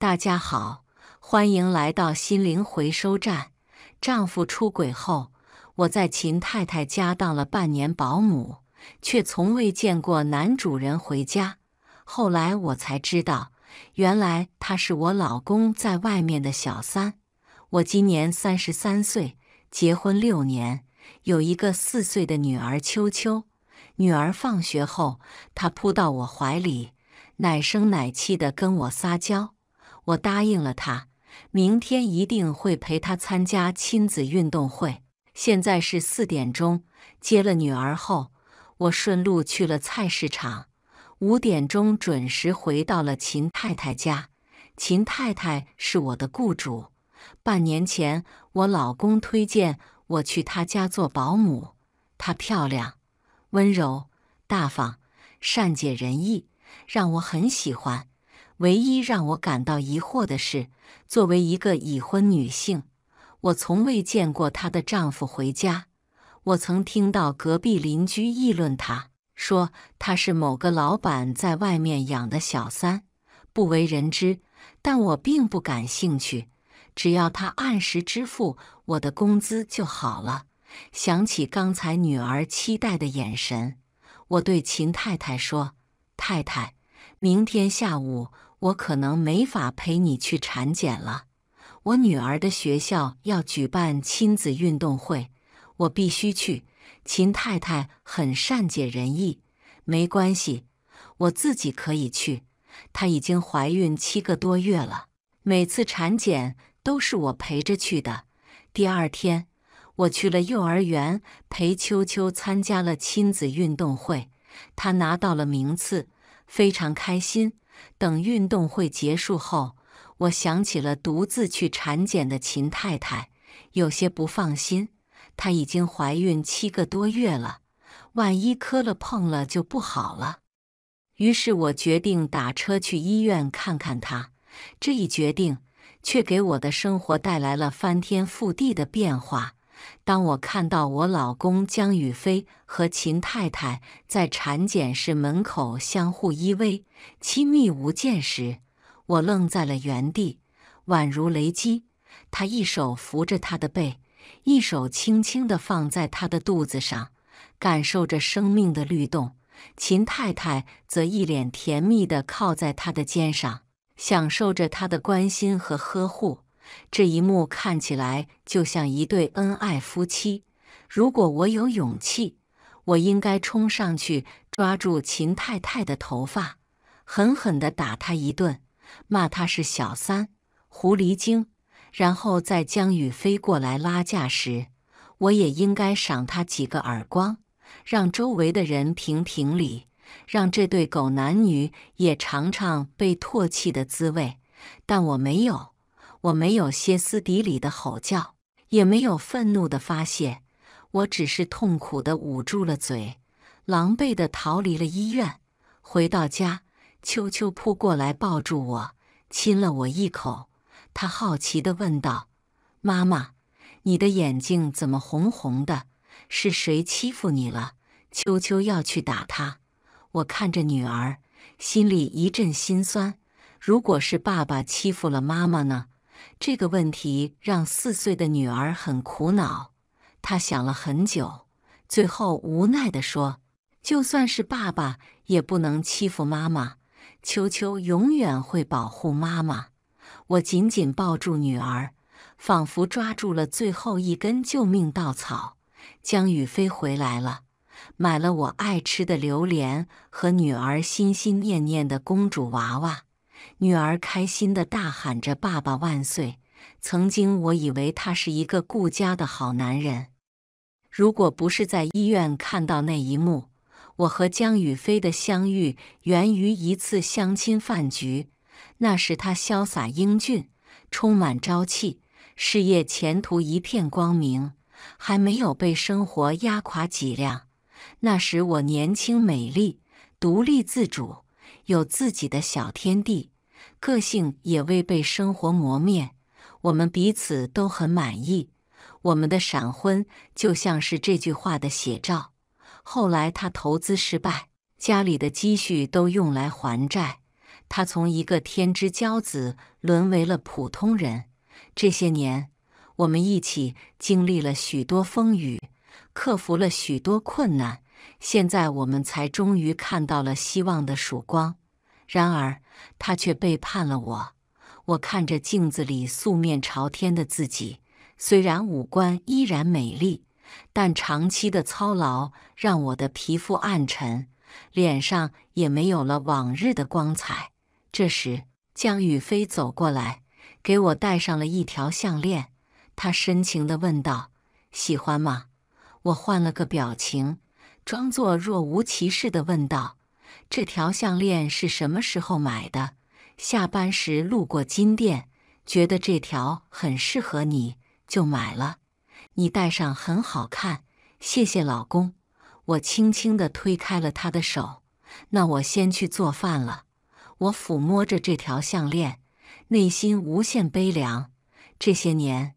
大家好，欢迎来到心灵回收站。丈夫出轨后，我在秦太太家当了半年保姆，却从未见过男主人回家。后来我才知道，原来他是我老公在外面的小三。我今年三十三岁，结婚六年，有一个四岁的女儿秋秋。女儿放学后，她扑到我怀里，奶声奶气的跟我撒娇。我答应了他，明天一定会陪他参加亲子运动会。现在是四点钟，接了女儿后，我顺路去了菜市场。五点钟准时回到了秦太太家。秦太太是我的雇主，半年前我老公推荐我去他家做保姆。她漂亮、温柔、大方、善解人意，让我很喜欢。唯一让我感到疑惑的是，作为一个已婚女性，我从未见过她的丈夫回家。我曾听到隔壁邻居议论她，说她是某个老板在外面养的小三，不为人知。但我并不感兴趣，只要她按时支付我的工资就好了。想起刚才女儿期待的眼神，我对秦太太说：“太太，明天下午。”我可能没法陪你去产检了，我女儿的学校要举办亲子运动会，我必须去。秦太太很善解人意，没关系，我自己可以去。她已经怀孕七个多月了，每次产检都是我陪着去的。第二天，我去了幼儿园，陪秋秋参加了亲子运动会，她拿到了名次，非常开心。等运动会结束后，我想起了独自去产检的秦太太，有些不放心。她已经怀孕七个多月了，万一磕了碰了就不好了。于是我决定打车去医院看看她。这一决定却给我的生活带来了翻天覆地的变化。当我看到我老公江宇飞和秦太太在产检室门口相互依偎、亲密无间时，我愣在了原地，宛如雷击。他一手扶着她的背，一手轻轻的放在她的肚子上，感受着生命的律动。秦太太则一脸甜蜜的靠在他的肩上，享受着他的关心和呵护。这一幕看起来就像一对恩爱夫妻。如果我有勇气，我应该冲上去抓住秦太太的头发，狠狠地打她一顿，骂她是小三、狐狸精。然后在江雨飞过来拉架时，我也应该赏他几个耳光，让周围的人评评理，让这对狗男女也尝尝被唾弃的滋味。但我没有。我没有歇斯底里的吼叫，也没有愤怒的发泄，我只是痛苦的捂住了嘴，狼狈的逃离了医院。回到家，秋秋扑过来抱住我，亲了我一口。他好奇的问道：“妈妈，你的眼睛怎么红红的？是谁欺负你了？”秋秋要去打他。我看着女儿，心里一阵心酸。如果是爸爸欺负了妈妈呢？这个问题让四岁的女儿很苦恼，她想了很久，最后无奈地说：“就算是爸爸也不能欺负妈妈，秋秋永远会保护妈妈。”我紧紧抱住女儿，仿佛抓住了最后一根救命稻草。江宇飞回来了，买了我爱吃的榴莲和女儿心心念念的公主娃娃。女儿开心地大喊着：“爸爸万岁！”曾经我以为他是一个顾家的好男人。如果不是在医院看到那一幕，我和江宇飞的相遇源于一次相亲饭局。那时他潇洒英俊，充满朝气，事业前途一片光明，还没有被生活压垮脊梁。那时我年轻美丽，独立自主。有自己的小天地，个性也未被生活磨灭。我们彼此都很满意，我们的闪婚就像是这句话的写照。后来他投资失败，家里的积蓄都用来还债，他从一个天之骄子沦为了普通人。这些年，我们一起经历了许多风雨，克服了许多困难。现在我们才终于看到了希望的曙光，然而他却背叛了我。我看着镜子里素面朝天的自己，虽然五官依然美丽，但长期的操劳让我的皮肤暗沉，脸上也没有了往日的光彩。这时，江宇飞走过来，给我戴上了一条项链。他深情地问道：“喜欢吗？”我换了个表情。装作若无其事的问道：“这条项链是什么时候买的？下班时路过金店，觉得这条很适合你，就买了。你戴上很好看，谢谢老公。”我轻轻的推开了他的手。那我先去做饭了。我抚摸着这条项链，内心无限悲凉。这些年，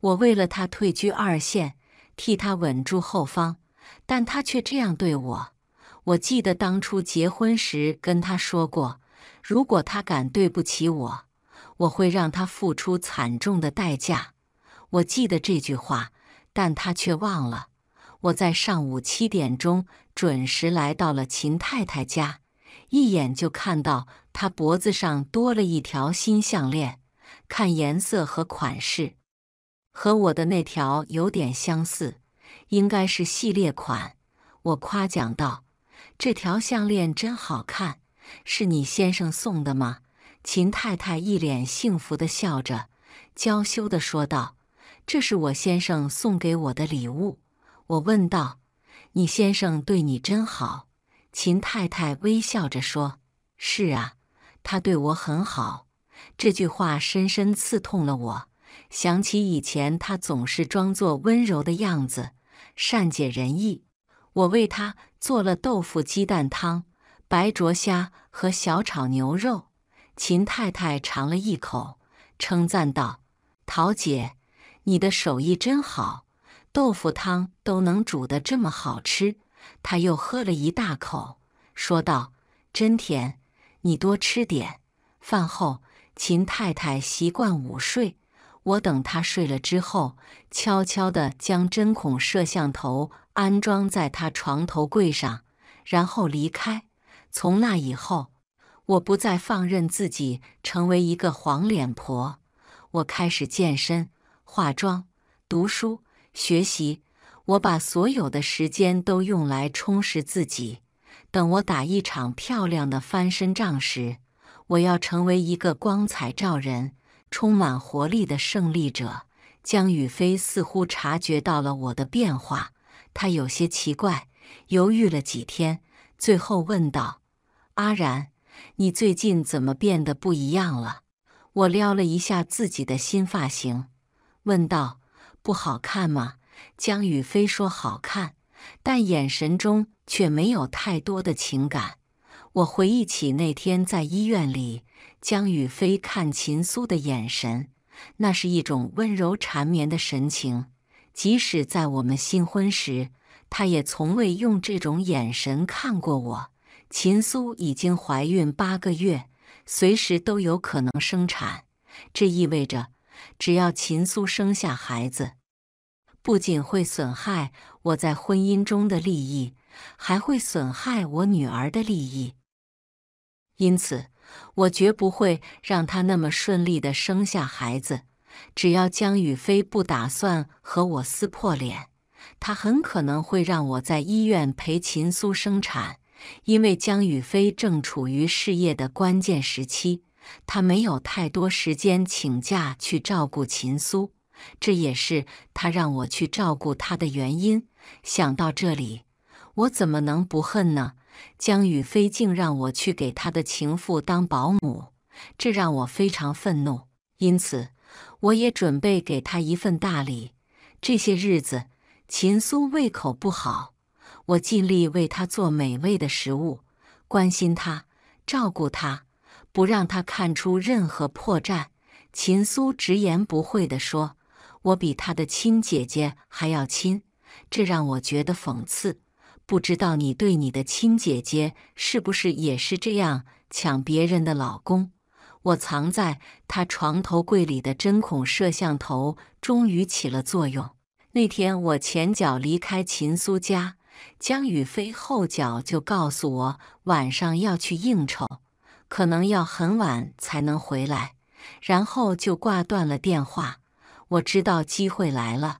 我为了他退居二线，替他稳住后方。但他却这样对我。我记得当初结婚时跟他说过，如果他敢对不起我，我会让他付出惨重的代价。我记得这句话，但他却忘了。我在上午七点钟准时来到了秦太太家，一眼就看到她脖子上多了一条新项链，看颜色和款式，和我的那条有点相似。应该是系列款，我夸奖道：“这条项链真好看，是你先生送的吗？”秦太太一脸幸福的笑着，娇羞的说道：“这是我先生送给我的礼物。”我问道：“你先生对你真好？”秦太太微笑着说：“是啊，他对我很好。”这句话深深刺痛了我，想起以前他总是装作温柔的样子。善解人意，我为他做了豆腐鸡蛋汤、白灼虾和小炒牛肉。秦太太尝了一口，称赞道：“桃姐，你的手艺真好，豆腐汤都能煮得这么好吃。”他又喝了一大口，说道：“真甜，你多吃点。”饭后，秦太太习惯午睡。我等他睡了之后，悄悄地将针孔摄像头安装在他床头柜上，然后离开。从那以后，我不再放任自己成为一个黄脸婆。我开始健身、化妆、读书、学习，我把所有的时间都用来充实自己。等我打一场漂亮的翻身仗时，我要成为一个光彩照人。充满活力的胜利者江宇飞似乎察觉到了我的变化，他有些奇怪，犹豫了几天，最后问道：“阿然，你最近怎么变得不一样了？”我撩了一下自己的新发型，问道：“不好看吗？”江宇飞说：“好看。”但眼神中却没有太多的情感。我回忆起那天在医院里。江宇飞看秦苏的眼神，那是一种温柔缠绵的神情。即使在我们新婚时，他也从未用这种眼神看过我。秦苏已经怀孕八个月，随时都有可能生产。这意味着，只要秦苏生下孩子，不仅会损害我在婚姻中的利益，还会损害我女儿的利益。因此。我绝不会让他那么顺利的生下孩子。只要江宇飞不打算和我撕破脸，他很可能会让我在医院陪秦苏生产。因为江宇飞正处于事业的关键时期，他没有太多时间请假去照顾秦苏，这也是他让我去照顾他的原因。想到这里，我怎么能不恨呢？江宇飞竟让我去给他的情妇当保姆，这让我非常愤怒。因此，我也准备给他一份大礼。这些日子，秦苏胃口不好，我尽力为他做美味的食物，关心他，照顾他，不让他看出任何破绽。秦苏直言不讳地说：“我比他的亲姐姐还要亲。”这让我觉得讽刺。不知道你对你的亲姐姐是不是也是这样抢别人的老公？我藏在她床头柜里的针孔摄像头终于起了作用。那天我前脚离开秦苏家，江宇飞后脚就告诉我晚上要去应酬，可能要很晚才能回来，然后就挂断了电话。我知道机会来了，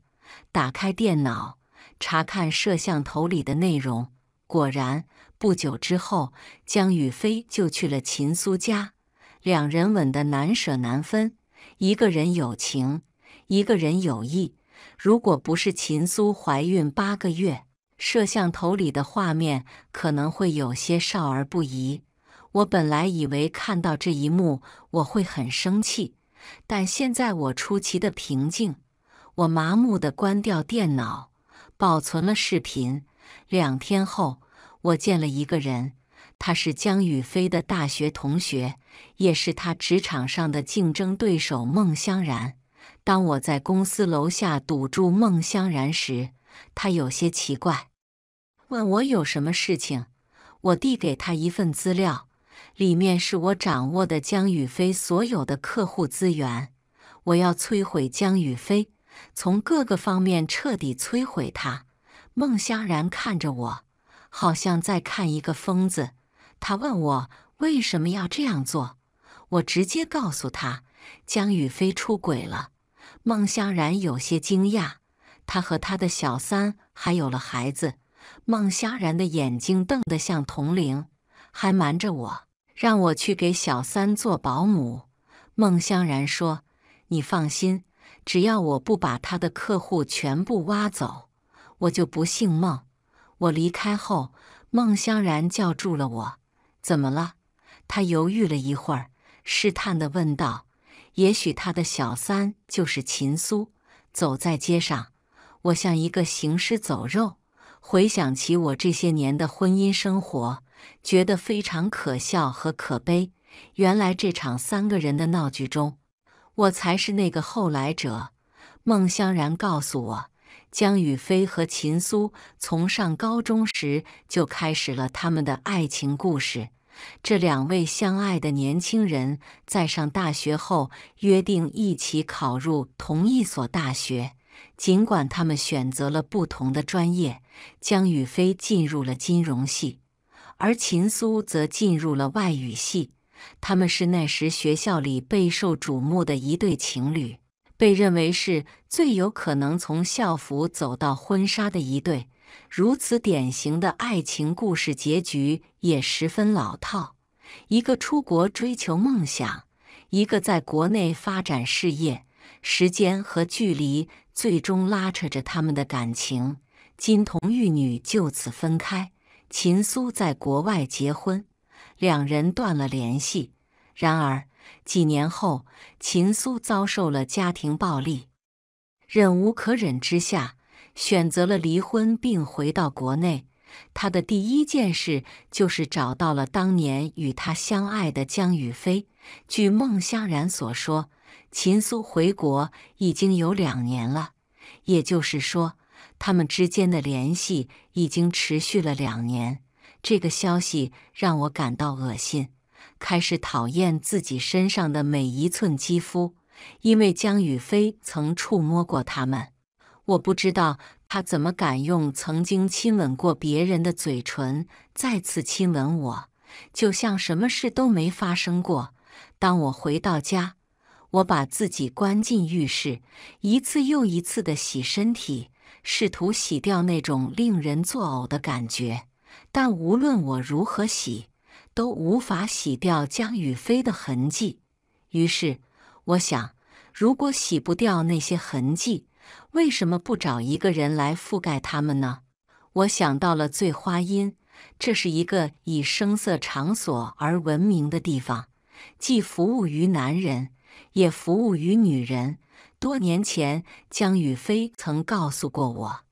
打开电脑。查看摄像头里的内容，果然不久之后，江宇飞就去了秦苏家，两人吻得难舍难分，一个人有情，一个人有意。如果不是秦苏怀孕八个月，摄像头里的画面可能会有些少儿不宜。我本来以为看到这一幕我会很生气，但现在我出奇的平静，我麻木地关掉电脑。保存了视频。两天后，我见了一个人，他是江宇飞的大学同学，也是他职场上的竞争对手孟香然。当我在公司楼下堵住孟香然时，他有些奇怪，问我有什么事情。我递给他一份资料，里面是我掌握的江宇飞所有的客户资源。我要摧毁江宇飞。从各个方面彻底摧毁他。孟香然看着我，好像在看一个疯子。他问我为什么要这样做，我直接告诉他：江雨飞出轨了。孟香然有些惊讶，他和他的小三还有了孩子。孟香然的眼睛瞪得像铜铃，还瞒着我，让我去给小三做保姆。孟香然说：“你放心。”只要我不把他的客户全部挖走，我就不姓孟。我离开后，孟香然叫住了我：“怎么了？”他犹豫了一会儿，试探的问道：“也许他的小三就是秦苏。”走在街上，我像一个行尸走肉，回想起我这些年的婚姻生活，觉得非常可笑和可悲。原来这场三个人的闹剧中。我才是那个后来者。孟香然告诉我，江雨飞和秦苏从上高中时就开始了他们的爱情故事。这两位相爱的年轻人在上大学后约定一起考入同一所大学，尽管他们选择了不同的专业。江雨飞进入了金融系，而秦苏则进入了外语系。他们是那时学校里备受瞩目的一对情侣，被认为是最有可能从校服走到婚纱的一对。如此典型的爱情故事结局也十分老套：一个出国追求梦想，一个在国内发展事业，时间和距离最终拉扯着他们的感情，金童玉女就此分开。秦苏在国外结婚。两人断了联系，然而几年后，秦苏遭受了家庭暴力，忍无可忍之下，选择了离婚并回到国内。他的第一件事就是找到了当年与他相爱的江雨飞。据孟香然所说，秦苏回国已经有两年了，也就是说，他们之间的联系已经持续了两年。这个消息让我感到恶心，开始讨厌自己身上的每一寸肌肤，因为江宇飞曾触摸过它们。我不知道他怎么敢用曾经亲吻过别人的嘴唇再次亲吻我，就像什么事都没发生过。当我回到家，我把自己关进浴室，一次又一次的洗身体，试图洗掉那种令人作呕的感觉。但无论我如何洗，都无法洗掉江雨飞的痕迹。于是，我想，如果洗不掉那些痕迹，为什么不找一个人来覆盖他们呢？我想到了醉花阴，这是一个以声色场所而闻名的地方，既服务于男人，也服务于女人。多年前，江雨飞曾告诉过我。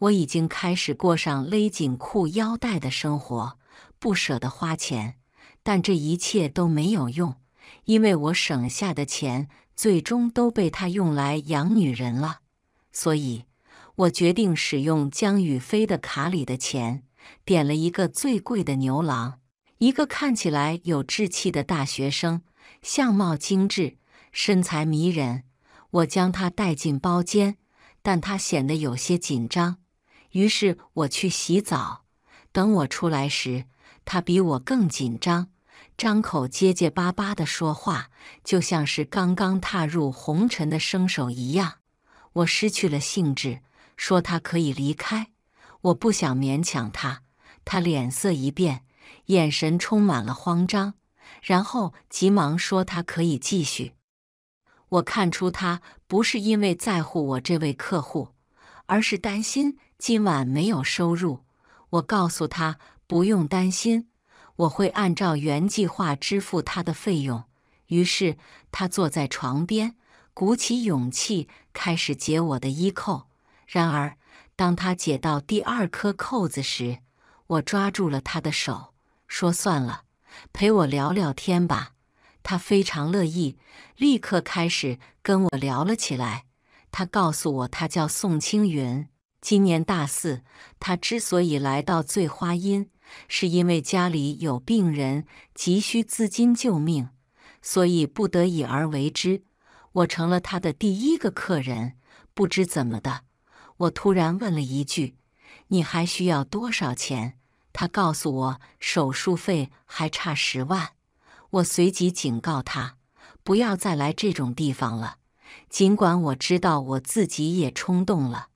我已经开始过上勒紧裤腰带的生活，不舍得花钱，但这一切都没有用，因为我省下的钱最终都被他用来养女人了。所以，我决定使用江宇飞的卡里的钱，点了一个最贵的牛郎，一个看起来有志气的大学生，相貌精致，身材迷人。我将他带进包间，但他显得有些紧张。于是我去洗澡，等我出来时，他比我更紧张，张口结结巴巴地说话，就像是刚刚踏入红尘的生手一样。我失去了兴致，说他可以离开，我不想勉强他。他脸色一变，眼神充满了慌张，然后急忙说他可以继续。我看出他不是因为在乎我这位客户，而是担心。今晚没有收入，我告诉他不用担心，我会按照原计划支付他的费用。于是他坐在床边，鼓起勇气开始解我的衣扣。然而，当他解到第二颗扣子时，我抓住了他的手，说：“算了，陪我聊聊天吧。”他非常乐意，立刻开始跟我聊了起来。他告诉我，他叫宋青云。今年大四，他之所以来到醉花阴，是因为家里有病人急需资金救命，所以不得已而为之。我成了他的第一个客人。不知怎么的，我突然问了一句：“你还需要多少钱？”他告诉我，手术费还差十万。我随即警告他，不要再来这种地方了。尽管我知道我自己也冲动了。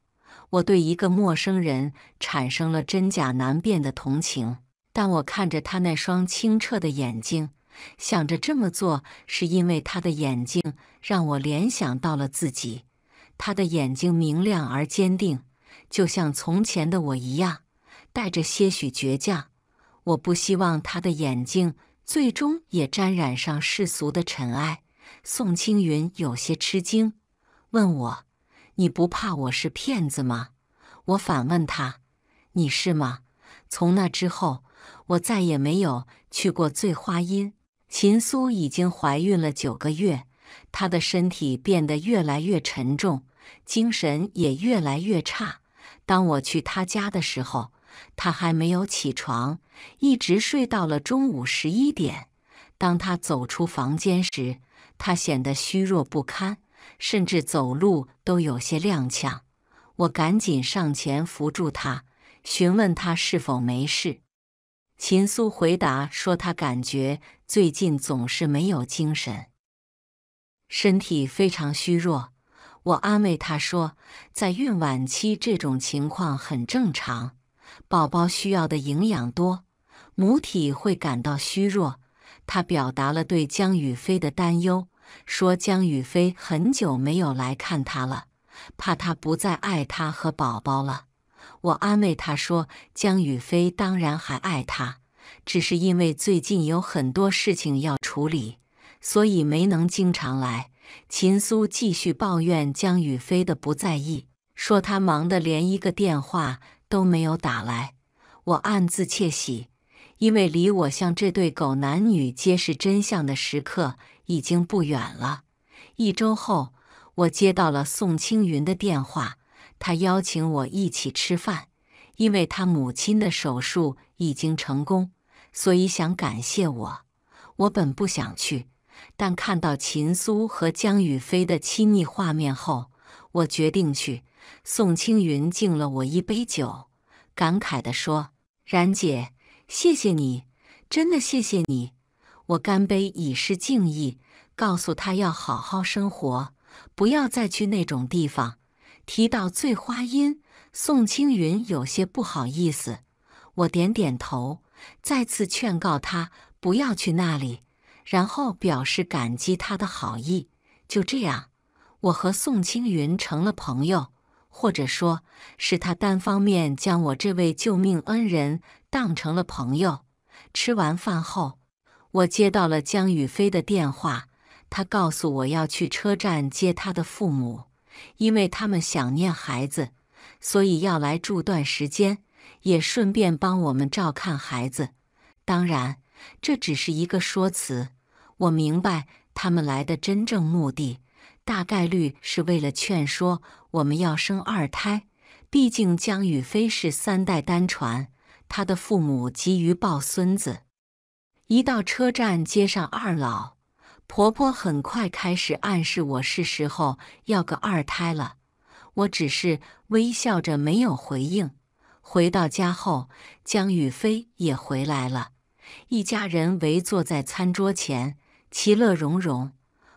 我对一个陌生人产生了真假难辨的同情，但我看着他那双清澈的眼睛，想着这么做是因为他的眼睛让我联想到了自己。他的眼睛明亮而坚定，就像从前的我一样，带着些许倔强。我不希望他的眼睛最终也沾染上世俗的尘埃。宋青云有些吃惊，问我：“你不怕我是骗子吗？”我反问他：“你是吗？”从那之后，我再也没有去过《醉花阴》。秦苏已经怀孕了九个月，她的身体变得越来越沉重，精神也越来越差。当我去她家的时候，她还没有起床，一直睡到了中午十一点。当她走出房间时，她显得虚弱不堪，甚至走路都有些踉跄。我赶紧上前扶住他，询问他是否没事。秦苏回答说：“他感觉最近总是没有精神，身体非常虚弱。”我安慰他说：“在孕晚期这种情况很正常，宝宝需要的营养多，母体会感到虚弱。”他表达了对江雨飞的担忧，说：“江雨飞很久没有来看他了。”怕他不再爱他和宝宝了，我安慰他说：“江宇飞当然还爱他，只是因为最近有很多事情要处理，所以没能经常来。”秦苏继续抱怨江宇飞的不在意，说他忙得连一个电话都没有打来。我暗自窃喜，因为离我向这对狗男女揭示真相的时刻已经不远了。一周后。我接到了宋青云的电话，他邀请我一起吃饭，因为他母亲的手术已经成功，所以想感谢我。我本不想去，但看到秦苏和江雨飞的亲密画面后，我决定去。宋青云敬了我一杯酒，感慨地说：“然姐，谢谢你，真的谢谢你。”我干杯以示敬意，告诉他要好好生活。不要再去那种地方。提到《醉花阴》，宋青云有些不好意思。我点点头，再次劝告他不要去那里，然后表示感激他的好意。就这样，我和宋青云成了朋友，或者说，是他单方面将我这位救命恩人当成了朋友。吃完饭后，我接到了江宇飞的电话。他告诉我要去车站接他的父母，因为他们想念孩子，所以要来住段时间，也顺便帮我们照看孩子。当然，这只是一个说辞。我明白他们来的真正目的，大概率是为了劝说我们要生二胎。毕竟江雨飞是三代单传，他的父母急于抱孙子。一到车站，接上二老。婆婆很快开始暗示我是时候要个二胎了，我只是微笑着没有回应。回到家后，江宇飞也回来了，一家人围坐在餐桌前，其乐融融。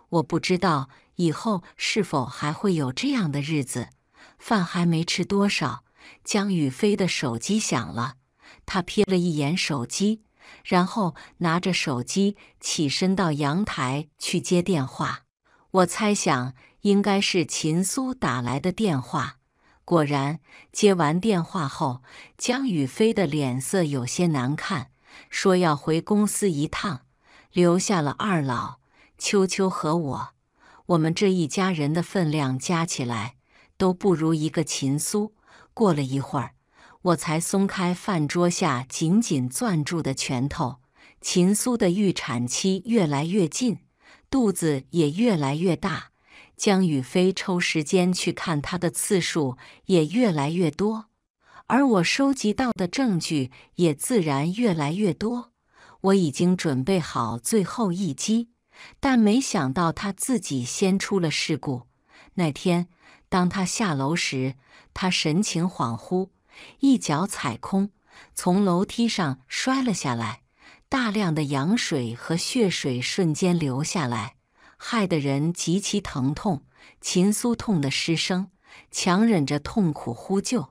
我不知道以后是否还会有这样的日子。饭还没吃多少，江宇飞的手机响了，他瞥了一眼手机。然后拿着手机起身到阳台去接电话。我猜想应该是秦苏打来的电话。果然，接完电话后，江宇飞的脸色有些难看，说要回公司一趟，留下了二老、秋秋和我。我们这一家人的分量加起来都不如一个秦苏。过了一会儿。我才松开饭桌下紧紧攥住的拳头。秦苏的预产期越来越近，肚子也越来越大，江宇飞抽时间去看她的次数也越来越多，而我收集到的证据也自然越来越多。我已经准备好最后一击，但没想到他自己先出了事故。那天，当他下楼时，他神情恍惚。一脚踩空，从楼梯上摔了下来，大量的羊水和血水瞬间流下来，害得人极其疼痛。秦苏痛得失声，强忍着痛苦呼救，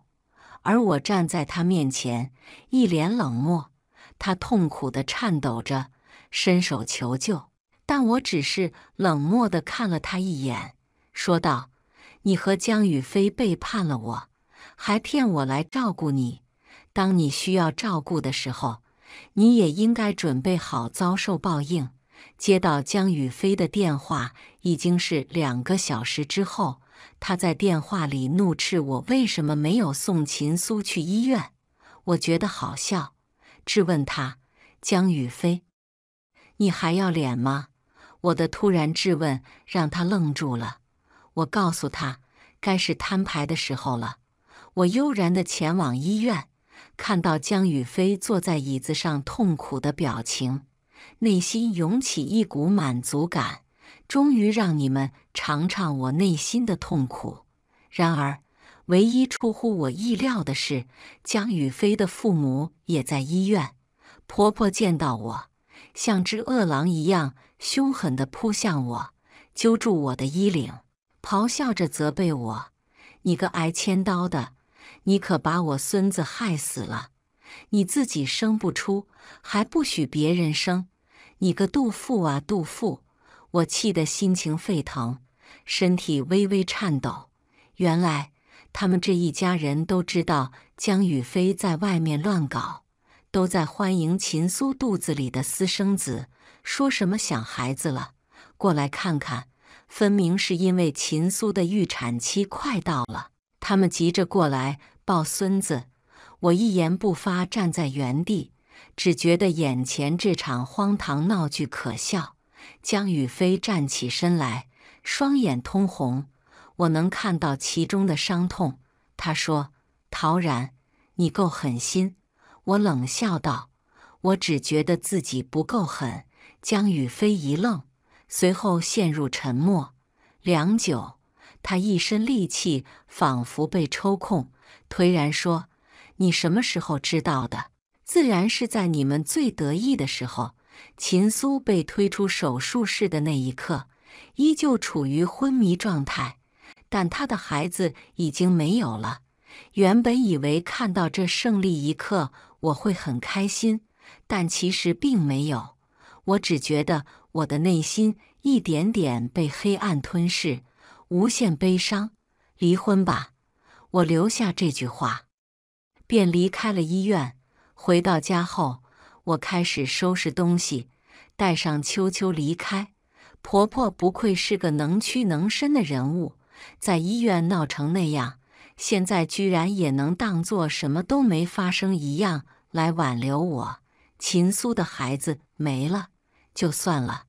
而我站在他面前，一脸冷漠。他痛苦地颤抖着，伸手求救，但我只是冷漠地看了他一眼，说道：“你和江雨飞背叛了我。”还骗我来照顾你，当你需要照顾的时候，你也应该准备好遭受报应。接到江宇飞的电话已经是两个小时之后，他在电话里怒斥我为什么没有送秦苏去医院。我觉得好笑，质问他：“江宇飞，你还要脸吗？”我的突然质问让他愣住了。我告诉他，该是摊牌的时候了。我悠然地前往医院，看到江宇飞坐在椅子上痛苦的表情，内心涌起一股满足感。终于让你们尝尝我内心的痛苦。然而，唯一出乎我意料的是，江宇飞的父母也在医院。婆婆见到我，像只饿狼一样凶狠地扑向我，揪住我的衣领，咆哮着责备我：“你个挨千刀的！”你可把我孙子害死了！你自己生不出，还不许别人生，你个杜妇啊，杜妇！我气得心情沸腾，身体微微颤抖。原来他们这一家人都知道江雨飞在外面乱搞，都在欢迎秦苏肚子里的私生子，说什么想孩子了，过来看看。分明是因为秦苏的预产期快到了，他们急着过来。抱孙子，我一言不发，站在原地，只觉得眼前这场荒唐闹剧可笑。江宇飞站起身来，双眼通红，我能看到其中的伤痛。他说：“陶然，你够狠心。”我冷笑道：“我只觉得自己不够狠。”江宇飞一愣，随后陷入沉默。良久，他一身戾气仿佛被抽空。颓然说：“你什么时候知道的？自然是在你们最得意的时候。秦苏被推出手术室的那一刻，依旧处于昏迷状态，但他的孩子已经没有了。原本以为看到这胜利一刻我会很开心，但其实并没有。我只觉得我的内心一点点被黑暗吞噬，无限悲伤。离婚吧。”我留下这句话，便离开了医院。回到家后，我开始收拾东西，带上秋秋离开。婆婆不愧是个能屈能伸的人物，在医院闹成那样，现在居然也能当做什么都没发生一样来挽留我。秦苏的孩子没了，就算了。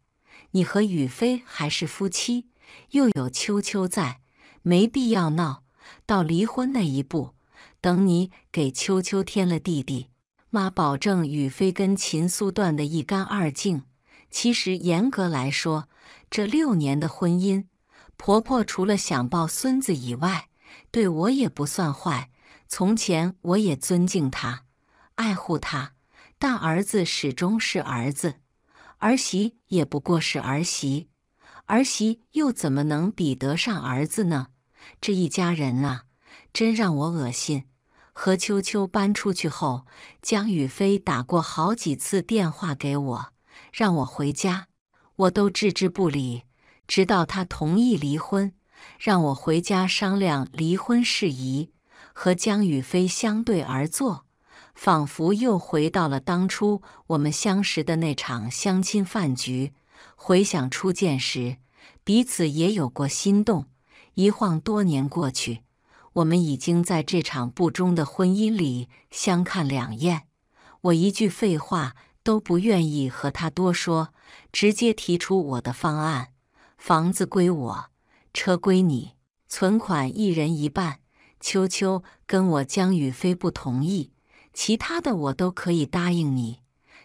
你和雨飞还是夫妻，又有秋秋在，没必要闹。到离婚那一步，等你给秋秋添了弟弟，妈保证雨飞跟秦苏断得一干二净。其实严格来说，这六年的婚姻，婆婆除了想抱孙子以外，对我也不算坏。从前我也尊敬她，爱护她，但儿子始终是儿子，儿媳也不过是儿媳，儿媳又怎么能比得上儿子呢？这一家人啊，真让我恶心。何秋秋搬出去后，江宇飞打过好几次电话给我，让我回家，我都置之不理。直到他同意离婚，让我回家商量离婚事宜。和江宇飞相对而坐，仿佛又回到了当初我们相识的那场相亲饭局。回想初见时，彼此也有过心动。一晃多年过去，我们已经在这场不忠的婚姻里相看两厌。我一句废话都不愿意和他多说，直接提出我的方案：房子归我，车归你，存款一人一半。秋秋跟我江雨飞不同意，其他的我都可以答应你，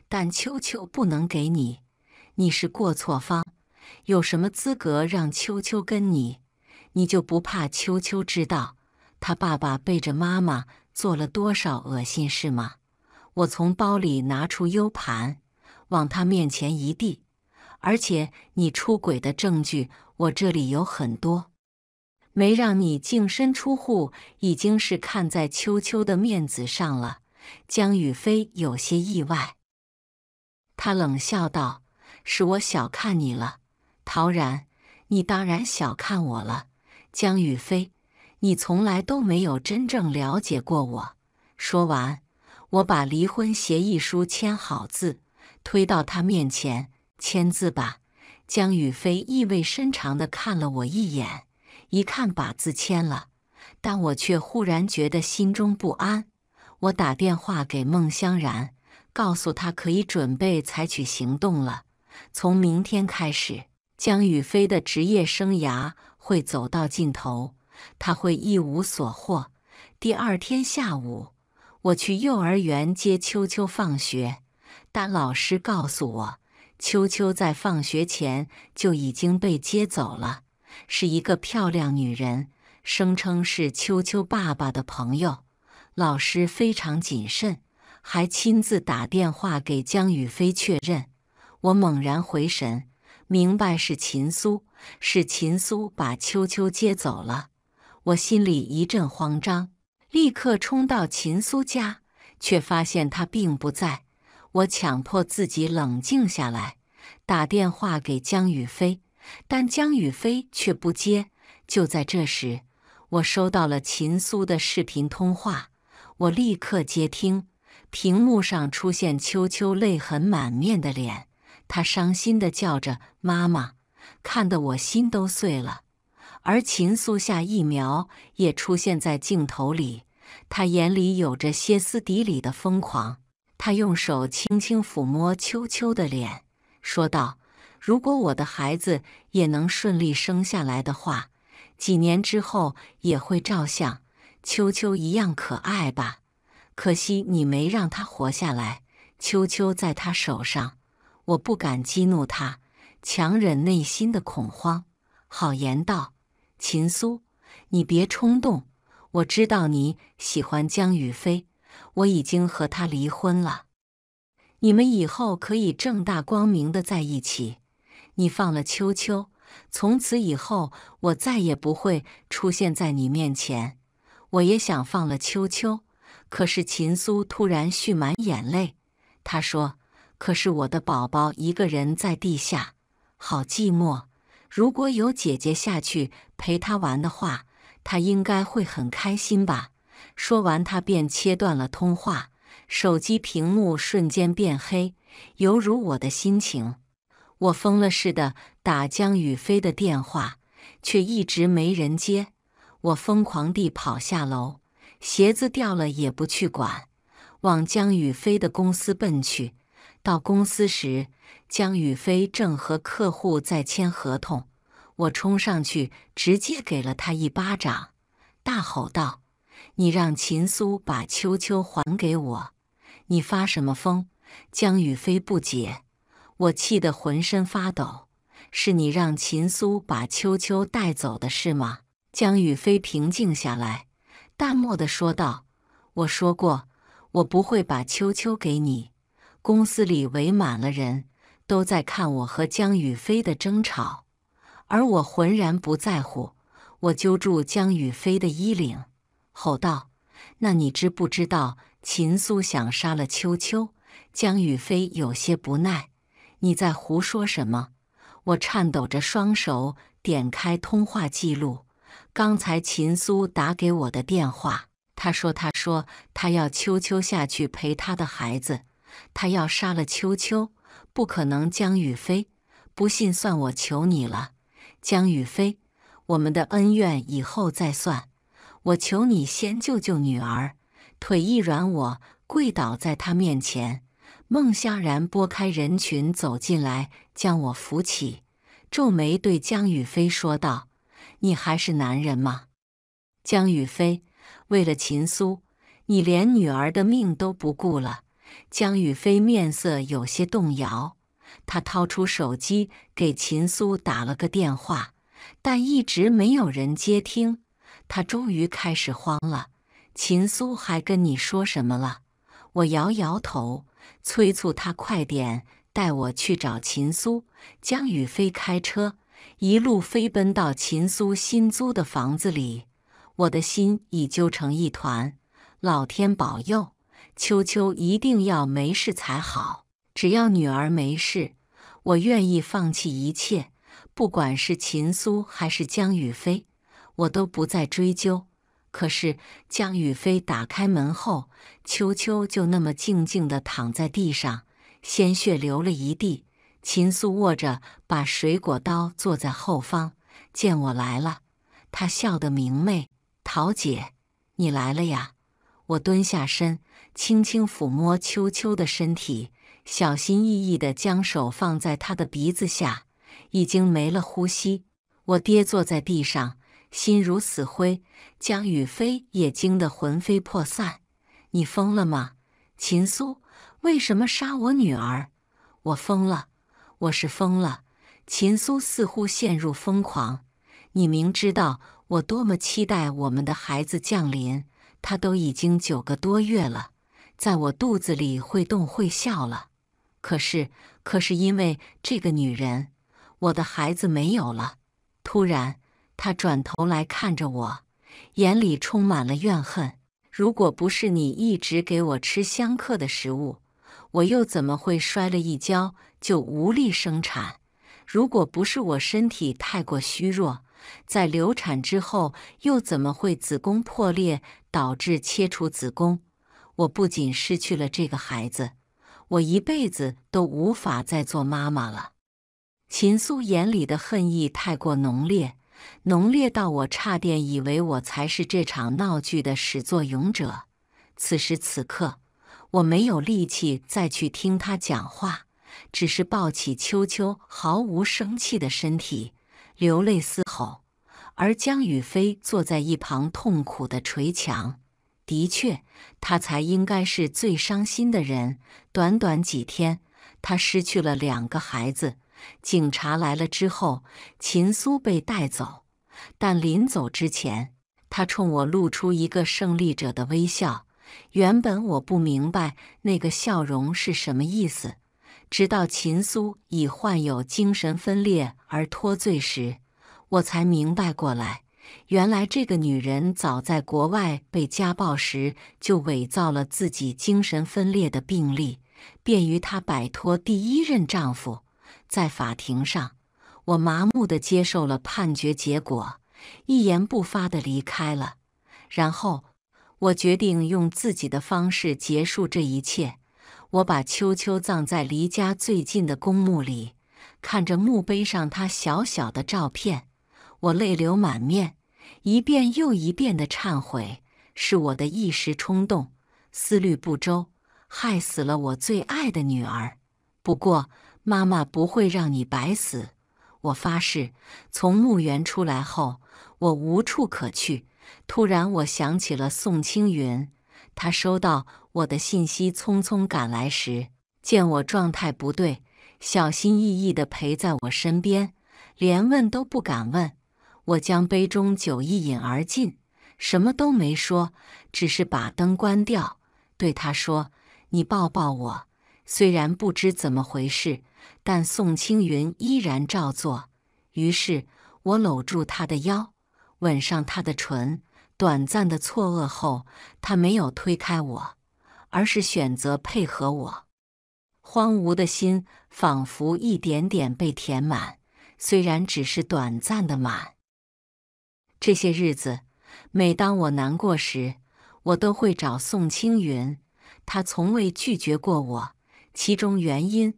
但秋秋不能给你。你是过错方，有什么资格让秋秋跟你？你就不怕秋秋知道他爸爸背着妈妈做了多少恶心事吗？我从包里拿出 U 盘，往他面前一递。而且你出轨的证据，我这里有很多。没让你净身出户，已经是看在秋秋的面子上了。江宇飞有些意外，他冷笑道：“是我小看你了，陶然，你当然小看我了。”江雨飞，你从来都没有真正了解过我。说完，我把离婚协议书签好字，推到他面前：“签字吧。”江雨飞意味深长地看了我一眼，一看把字签了，但我却忽然觉得心中不安。我打电话给孟香然，告诉他可以准备采取行动了。从明天开始，江雨飞的职业生涯。会走到尽头，他会一无所获。第二天下午，我去幼儿园接秋秋放学，但老师告诉我，秋秋在放学前就已经被接走了，是一个漂亮女人，声称是秋秋爸爸的朋友。老师非常谨慎，还亲自打电话给江雨飞确认。我猛然回神，明白是秦苏。是秦苏把秋秋接走了，我心里一阵慌张，立刻冲到秦苏家，却发现他并不在。我强迫自己冷静下来，打电话给江宇飞，但江宇飞却不接。就在这时，我收到了秦苏的视频通话，我立刻接听，屏幕上出现秋秋泪痕满面的脸，她伤心地叫着“妈妈”。看得我心都碎了，而秦素下一秒也出现在镜头里，她眼里有着歇斯底里的疯狂。她用手轻轻抚摸秋秋的脸，说道：“如果我的孩子也能顺利生下来的话，几年之后也会照相，秋秋一样可爱吧？可惜你没让她活下来。秋秋在她手上，我不敢激怒她。”强忍内心的恐慌，好言道：“秦苏，你别冲动。我知道你喜欢江雨飞，我已经和他离婚了。你们以后可以正大光明的在一起。你放了秋秋，从此以后我再也不会出现在你面前。我也想放了秋秋，可是秦苏突然蓄满眼泪，他说：‘可是我的宝宝一个人在地下。’”好寂寞，如果有姐姐下去陪她玩的话，她应该会很开心吧。说完，她便切断了通话，手机屏幕瞬间变黑，犹如我的心情。我疯了似的打江雨飞的电话，却一直没人接。我疯狂地跑下楼，鞋子掉了也不去管，往江雨飞的公司奔去。到公司时，江宇飞正和客户在签合同，我冲上去直接给了他一巴掌，大吼道：“你让秦苏把秋秋还给我！你发什么疯？”江宇飞不解，我气得浑身发抖：“是你让秦苏把秋秋带走的是吗？”江宇飞平静下来，淡漠的说道：“我说过，我不会把秋秋给你。”公司里围满了人，都在看我和江宇飞的争吵，而我浑然不在乎。我揪住江宇飞的衣领，吼道：“那你知不知道秦苏想杀了秋秋？”江宇飞有些不耐：“你在胡说什么？”我颤抖着双手点开通话记录，刚才秦苏打给我的电话，他说：“他说他要秋秋下去陪他的孩子。”他要杀了秋秋，不可能。江雨飞，不信算我求你了。江雨飞，我们的恩怨以后再算。我求你先救救女儿。腿一软，我跪倒在他面前。孟夏然拨开人群走进来，将我扶起，皱眉对江雨飞说道：“你还是男人吗？”江雨飞，为了秦苏，你连女儿的命都不顾了。江雨飞面色有些动摇，他掏出手机给秦苏打了个电话，但一直没有人接听。他终于开始慌了。秦苏还跟你说什么了？我摇摇头，催促他快点带我去找秦苏。江雨飞开车一路飞奔到秦苏新租的房子里，我的心已揪成一团。老天保佑！秋秋一定要没事才好，只要女儿没事，我愿意放弃一切，不管是秦苏还是江雨飞，我都不再追究。可是江雨飞打开门后，秋秋就那么静静的躺在地上，鲜血流了一地。秦苏握着把水果刀坐在后方，见我来了，他笑得明媚：“桃姐，你来了呀！”我蹲下身。轻轻抚摸秋秋的身体，小心翼翼地将手放在她的鼻子下，已经没了呼吸。我跌坐在地上，心如死灰。江雨飞也惊得魂飞魄散：“你疯了吗？秦苏，为什么杀我女儿？我疯了，我是疯了！”秦苏似乎陷入疯狂。你明知道我多么期待我们的孩子降临，他都已经九个多月了。在我肚子里会动会笑了，可是可是因为这个女人，我的孩子没有了。突然，她转头来看着我，眼里充满了怨恨。如果不是你一直给我吃相克的食物，我又怎么会摔了一跤就无力生产？如果不是我身体太过虚弱，在流产之后又怎么会子宫破裂导致切除子宫？我不仅失去了这个孩子，我一辈子都无法再做妈妈了。秦苏眼里的恨意太过浓烈，浓烈到我差点以为我才是这场闹剧的始作俑者。此时此刻，我没有力气再去听他讲话，只是抱起秋秋毫无生气的身体，流泪嘶吼。而江雨飞坐在一旁，痛苦地捶墙。的确，他才应该是最伤心的人。短短几天，他失去了两个孩子。警察来了之后，秦苏被带走，但临走之前，他冲我露出一个胜利者的微笑。原本我不明白那个笑容是什么意思，直到秦苏以患有精神分裂而脱罪时，我才明白过来。原来这个女人早在国外被家暴时就伪造了自己精神分裂的病历，便于她摆脱第一任丈夫。在法庭上，我麻木地接受了判决结果，一言不发地离开了。然后，我决定用自己的方式结束这一切。我把秋秋葬在离家最近的公墓里，看着墓碑上她小小的照片，我泪流满面。一遍又一遍的忏悔，是我的一时冲动，思虑不周，害死了我最爱的女儿。不过，妈妈不会让你白死。我发誓，从墓园出来后，我无处可去。突然，我想起了宋青云，他收到我的信息，匆匆赶来时，见我状态不对，小心翼翼地陪在我身边，连问都不敢问。我将杯中酒一饮而尽，什么都没说，只是把灯关掉，对他说：“你抱抱我。”虽然不知怎么回事，但宋青云依然照做。于是我搂住他的腰，吻上他的唇。短暂的错愕后，他没有推开我，而是选择配合我。荒芜的心仿佛一点点被填满，虽然只是短暂的满。这些日子，每当我难过时，我都会找宋青云，他从未拒绝过我。其中原因，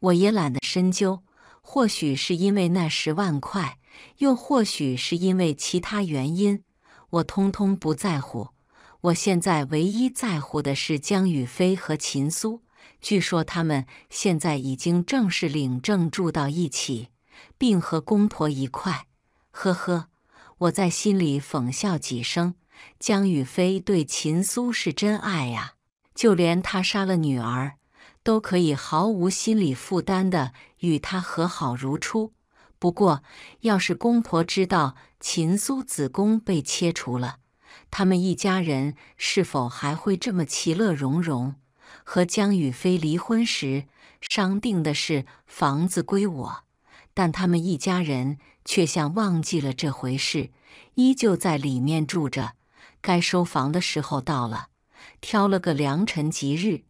我也懒得深究，或许是因为那十万块，又或许是因为其他原因，我通通不在乎。我现在唯一在乎的是江宇飞和秦苏，据说他们现在已经正式领证，住到一起，并和公婆一块。呵呵。我在心里讽笑几声，江雨飞对秦苏是真爱呀，就连他杀了女儿，都可以毫无心理负担的与她和好如初。不过，要是公婆知道秦苏子宫被切除了，他们一家人是否还会这么其乐融融？和江雨飞离婚时商定的是房子归我，但他们一家人。却像忘记了这回事，依旧在里面住着。该收房的时候到了，挑了个良辰吉日，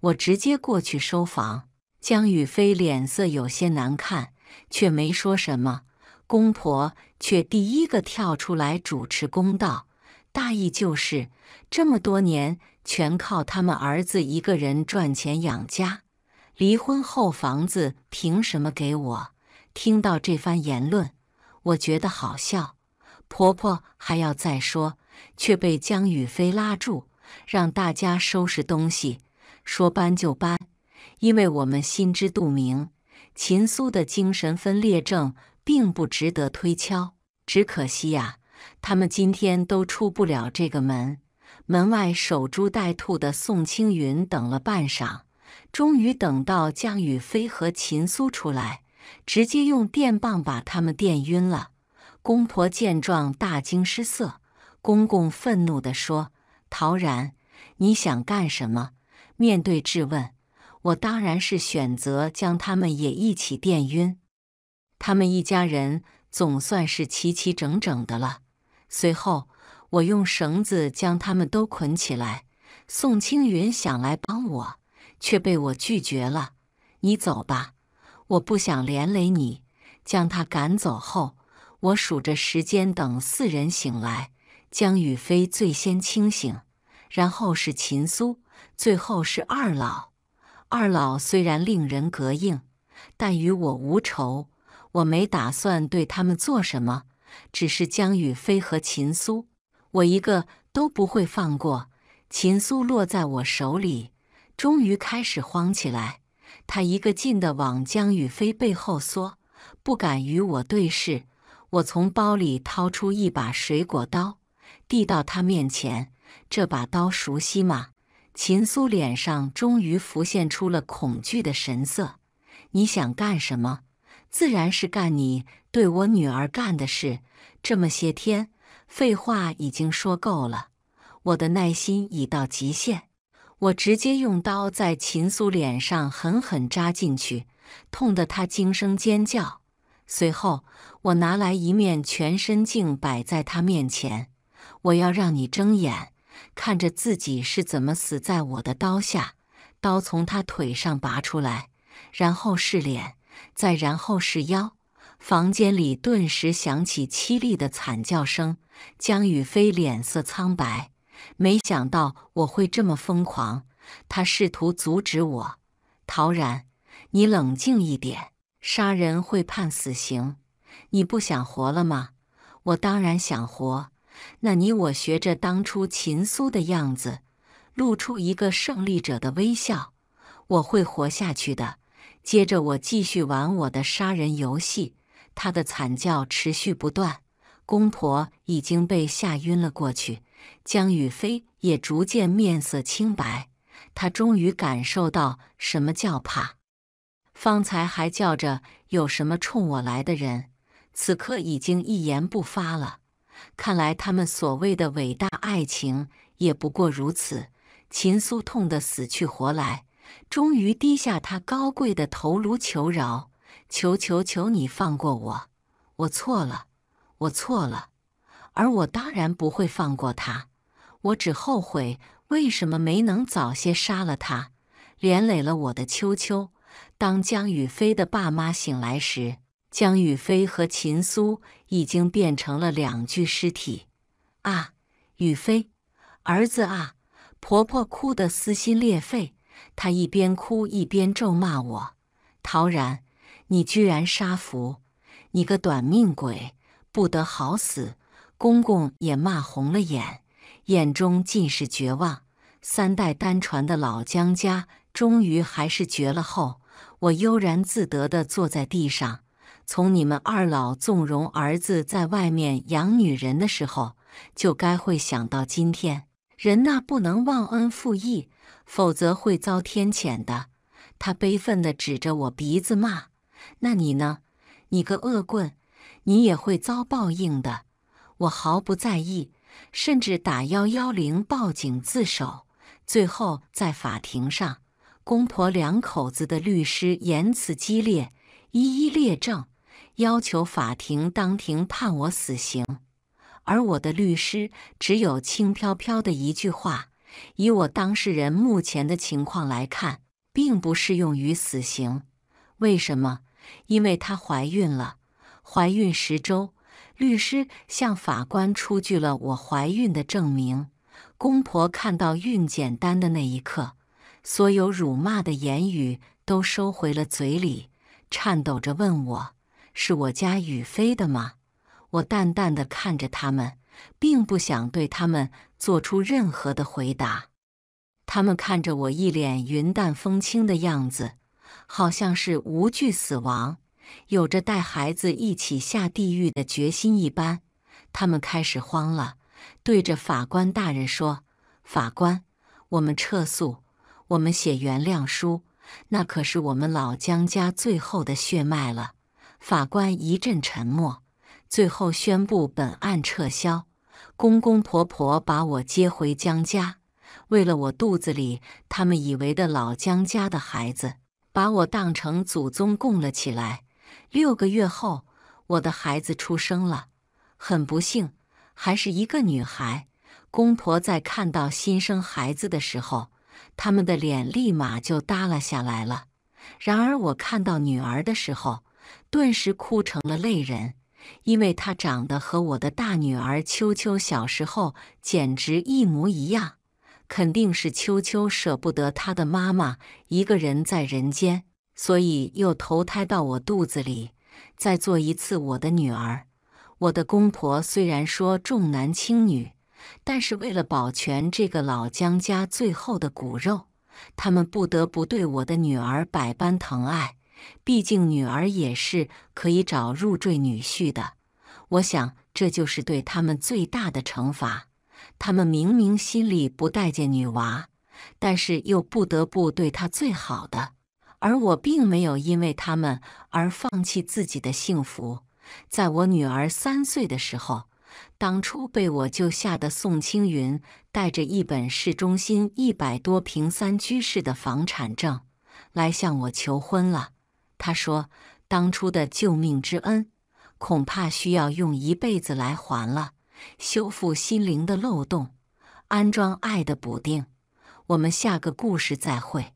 我直接过去收房。江雨飞脸色有些难看，却没说什么。公婆却第一个跳出来主持公道，大意就是这么多年全靠他们儿子一个人赚钱养家，离婚后房子凭什么给我？听到这番言论，我觉得好笑。婆婆还要再说，却被江雨飞拉住，让大家收拾东西，说搬就搬。因为我们心知肚明，秦苏的精神分裂症并不值得推敲。只可惜呀，他们今天都出不了这个门。门外守株待兔的宋青云等了半晌，终于等到江雨飞和秦苏出来。直接用电棒把他们电晕了。公婆见状大惊失色，公公愤怒地说：“陶然，你想干什么？”面对质问，我当然是选择将他们也一起电晕。他们一家人总算是齐齐整整的了。随后，我用绳子将他们都捆起来。宋青云想来帮我，却被我拒绝了。“你走吧。”我不想连累你，将他赶走后，我数着时间等四人醒来。江雨飞最先清醒，然后是秦苏，最后是二老。二老虽然令人膈应，但与我无仇，我没打算对他们做什么，只是江雨飞和秦苏，我一个都不会放过。秦苏落在我手里，终于开始慌起来。他一个劲地往江雨飞背后缩，不敢与我对视。我从包里掏出一把水果刀，递到他面前。这把刀熟悉吗？秦苏脸上终于浮现出了恐惧的神色。你想干什么？自然是干你对我女儿干的事。这么些天，废话已经说够了，我的耐心已到极限。我直接用刀在秦苏脸上狠狠扎进去，痛得他惊声尖叫。随后，我拿来一面全身镜摆在他面前，我要让你睁眼看着自己是怎么死在我的刀下。刀从他腿上拔出来，然后是脸，再然后是腰。房间里顿时响起凄厉的惨叫声。江雨飞脸色苍白。没想到我会这么疯狂。他试图阻止我：“陶然，你冷静一点。杀人会判死刑，你不想活了吗？”我当然想活。那你我学着当初秦苏的样子，露出一个胜利者的微笑。我会活下去的。接着，我继续玩我的杀人游戏。他的惨叫持续不断，公婆已经被吓晕了过去。江雨飞也逐渐面色清白，他终于感受到什么叫怕。方才还叫着有什么冲我来的人，此刻已经一言不发了。看来他们所谓的伟大爱情也不过如此。秦苏痛得死去活来，终于低下他高贵的头颅求饶：“求求求你放过我，我错了，我错了。”而我当然不会放过他，我只后悔为什么没能早些杀了他，连累了我的秋秋。当江雨飞的爸妈醒来时，江雨飞和秦苏已经变成了两具尸体。啊，雨飞，儿子啊！婆婆哭得撕心裂肺，她一边哭一边咒骂我：“陶然，你居然杀夫，你个短命鬼，不得好死！”公公也骂红了眼，眼中尽是绝望。三代单传的老江家终于还是绝了后。我悠然自得地坐在地上，从你们二老纵容儿子在外面养女人的时候，就该会想到今天。人那不能忘恩负义，否则会遭天谴的。他悲愤地指着我鼻子骂：“那你呢？你个恶棍，你也会遭报应的。”我毫不在意，甚至打幺幺零报警自首。最后在法庭上，公婆两口子的律师言辞激烈，一一列证，要求法庭当庭判我死刑。而我的律师只有轻飘飘的一句话：“以我当事人目前的情况来看，并不适用于死刑。”为什么？因为她怀孕了，怀孕十周。律师向法官出具了我怀孕的证明。公婆看到孕检单的那一刻，所有辱骂的言语都收回了嘴里，颤抖着问我：“是我家雨飞的吗？”我淡淡的看着他们，并不想对他们做出任何的回答。他们看着我一脸云淡风轻的样子，好像是无惧死亡。有着带孩子一起下地狱的决心一般，他们开始慌了，对着法官大人说：“法官，我们撤诉，我们写原谅书。那可是我们老江家最后的血脉了。”法官一阵沉默，最后宣布本案撤销。公公婆婆把我接回江家，为了我肚子里他们以为的老江家的孩子，把我当成祖宗供了起来。六个月后，我的孩子出生了，很不幸，还是一个女孩。公婆在看到新生孩子的时候，他们的脸立马就耷拉下来了。然而，我看到女儿的时候，顿时哭成了泪人，因为她长得和我的大女儿秋秋小时候简直一模一样，肯定是秋秋舍不得她的妈妈一个人在人间。所以又投胎到我肚子里，再做一次我的女儿。我的公婆虽然说重男轻女，但是为了保全这个老江家最后的骨肉，他们不得不对我的女儿百般疼爱。毕竟女儿也是可以找入赘女婿的。我想这就是对他们最大的惩罚。他们明明心里不待见女娃，但是又不得不对她最好的。而我并没有因为他们而放弃自己的幸福。在我女儿三岁的时候，当初被我救下的宋青云带着一本市中心一百多平三居室的房产证来向我求婚了。他说：“当初的救命之恩，恐怕需要用一辈子来还了。修复心灵的漏洞，安装爱的补丁。”我们下个故事再会。